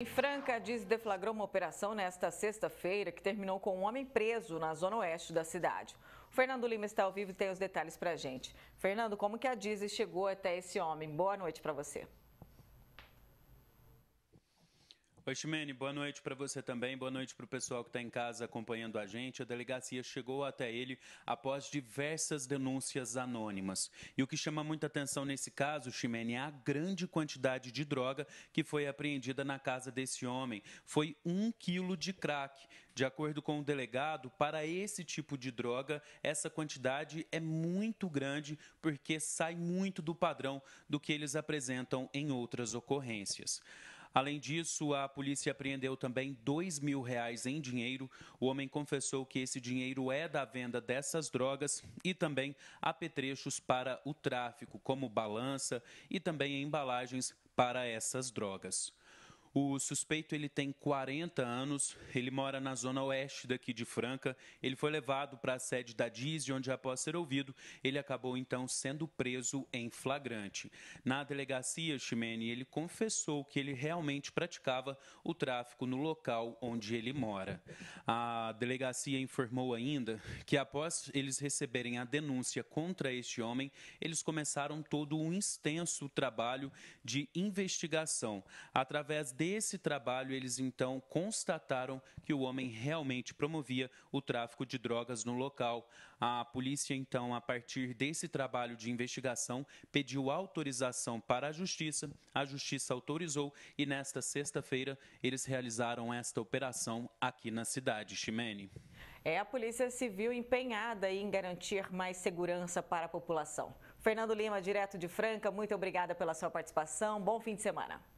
Em Franca, diz deflagrou uma operação nesta sexta-feira que terminou com um homem preso na zona oeste da cidade. O Fernando Lima está ao vivo e tem os detalhes para gente. Fernando, como que a Diz chegou até esse homem? Boa noite para você. Oi, Ximene, boa noite para você também, boa noite para o pessoal que está em casa acompanhando a gente. A delegacia chegou até ele após diversas denúncias anônimas. E o que chama muita atenção nesse caso, Ximene, é a grande quantidade de droga que foi apreendida na casa desse homem. Foi um quilo de crack. De acordo com o delegado, para esse tipo de droga, essa quantidade é muito grande porque sai muito do padrão do que eles apresentam em outras ocorrências. Além disso, a polícia apreendeu também dois mil reais em dinheiro. O homem confessou que esse dinheiro é da venda dessas drogas e também apetrechos para o tráfico, como balança e também embalagens para essas drogas. O suspeito ele tem 40 anos, ele mora na zona oeste daqui de Franca. Ele foi levado para a sede da DIS, onde após ser ouvido, ele acabou então sendo preso em flagrante. Na delegacia Ximene, ele confessou que ele realmente praticava o tráfico no local onde ele mora. A delegacia informou ainda que após eles receberem a denúncia contra este homem, eles começaram todo um extenso trabalho de investigação através de esse trabalho, eles então constataram que o homem realmente promovia o tráfico de drogas no local. A polícia, então, a partir desse trabalho de investigação, pediu autorização para a justiça. A justiça autorizou e, nesta sexta-feira, eles realizaram esta operação aqui na cidade. Ximene. É a Polícia Civil empenhada em garantir mais segurança para a população. Fernando Lima, direto de Franca, muito obrigada pela sua participação. Bom fim de semana.